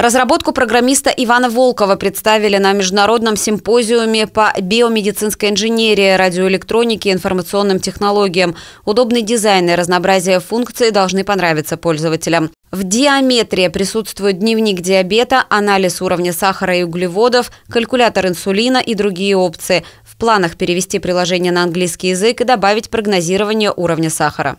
Разработку программиста Ивана Волкова представили на международном симпозиуме по биомедицинской инженерии, радиоэлектронике и информационным технологиям. Удобный дизайн и разнообразие функций должны понравиться пользователям. В диаметрии присутствуют дневник диабета, анализ уровня сахара и углеводов, калькулятор инсулина и другие опции. В планах перевести приложение на английский язык и добавить прогнозирование уровня сахара.